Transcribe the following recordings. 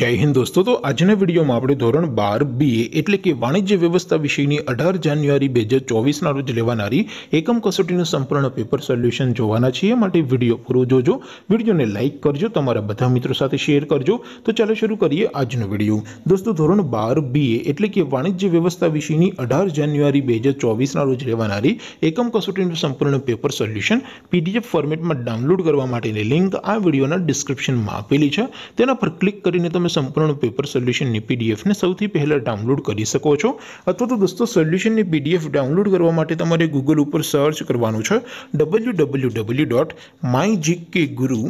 जय हिंद दोस्तों तो आज ने वीडियो म आपरे ધોરણ 12 बीए એટલે કે વાણિજ્ય વ્યવસ્થા વિષયની 18 જાન્યુઆરી 2024 ના રોજ લેવાણારી એકમ કસોટીનો સંપૂર્ણ પેપર સોલ્યુશન જોવાના છે એટલે વિડિયો પૂરું જોજો વિડિયોને લાઈક કરજો તમારા બધા મિત્રો સાથે શેર કરજો તો ચાલો શરૂ કરીએ આજનો વિડિયો दोस्तों ધોરણ 12 बीए એટલે કે વાણિજ્ય વ્યવસ્થા વિષયની 18 જાન્યુઆરી 2024 ના રોજ લેવાણારી એકમ કસોટીનો સંપૂર્ણ પેપર સોલ્યુશન પીડીએફ ફોર્મેટમાં ડાઉનલોડ કરવા માટેની લિંક આ વિડિયોના ડિસ્ક્રિપ્શનમાં આપેલી છે તેના પર ક્લિક કરીને તમે संपूर्ण पेपर सॉल्यूशन नि पीडीएफ ने સૌથી પહેલા ડાઉનલોડ કરી શકો છો અથવા તો દોસ્તો સોલ્યુશન ની પીડીએફ ડાઉનલોડ કરવા માટે તમારે Google ઉપર સર્ચ કરવાનું છે www.mygkguru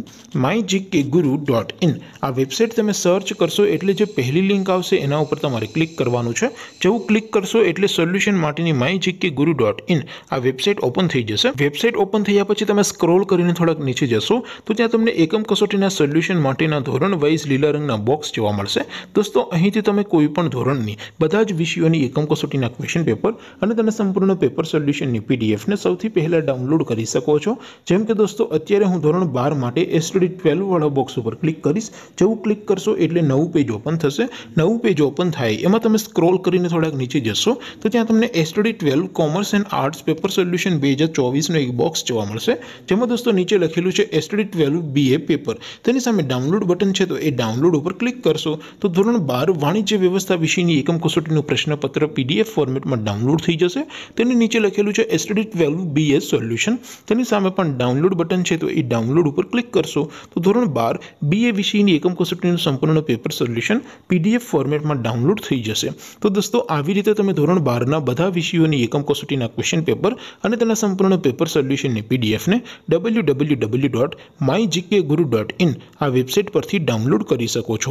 mygkguru.in આ વેબસાઈટ તમે સર્ચ કરશો એટલે જે પહેલી લિંક આવશે એના ઉપર તમારે ક્લિક કરવાનું છે જેવું ક્લિક કરશો એટલે સોલ્યુશન માટેની mygkguru.in આ વેબસાઈટ ઓપન થઈ જશે વેબસાઈટ ઓપન થઈયા પછી તમે સ્ક્રોલ કરીને થોડક નીચે જશો તો ત્યાં તમને એકમ કસોટીના સોલ્યુશન માટેના ધોરણ 2 થી 12 રંગના જો તમને આવશે દોસ્તો અહીંથી તમને કોઈ પણ ધોરણની બધા જ વિષયોની એકમ કસોટીના ક્વેશ્ચન પેપર અને તમને સંપૂર્ણ પેપર સોલ્યુશનની પીડીએફ ને સૌથી પહેલા ડાઉનલોડ કરી શકો છો જેમ કે દોસ્તો અત્યારે હું ધોરણ 12 માટે STD 12 વાળો બોક્સ ઉપર ક્લિક કરશો જેઉ ક્લિક કરશો એટલે નવું પેજ ઓપન થશે નવું પેજ ઓપન થાય એમાં તમે સ્ક્રોલ કરીને થોડાક નીચે જશો તો ત્યાં તમને STD 12 commerce and arts paper solution 2024 નો એક બોક્સ જોવા મળશે જેમાં દોસ્તો નીચે લખેલું છે STD 12 નું BA પેપર તેની સામે ડાઉનલોડ બટન છે તો એ ડાઉનલોડ ઉપર કર્કર્શો તો ધોરણ 12 વાણિજ્ય વ્યવસ્થા વિષયની એકમ કોસટીનું પ્રશ્નપત્ર પીડીએફ ફોર્મેટમાં ડાઉનલોડ થઈ જશે તેની નીચે લખેલું છે STD 12 BA સોલ્યુશન તેની સામે પણ ડાઉનલોડ બટન છે તો એ ડાઉનલોડ ઉપર ક્લિક કરશો તો ધોરણ 12 BA વિષયની એકમ કોસટીનું સંપૂર્ણ પેપર સોલ્યુશન પીડીએફ ફોર્મેટમાં ડાઉનલોડ થઈ જશે તો દોસ્તો આવી રીતે તમે ધોરણ 12 ના બધા વિષયોની એકમ કોસટીના ક્વેશ્ચન પેપર અને તેના સંપૂર્ણ પેપર સોલ્યુશન ને પીડીએફ ને www.mygkguru.in આ વેબસાઈટ પરથી ડાઉનલોડ કરી શકો છો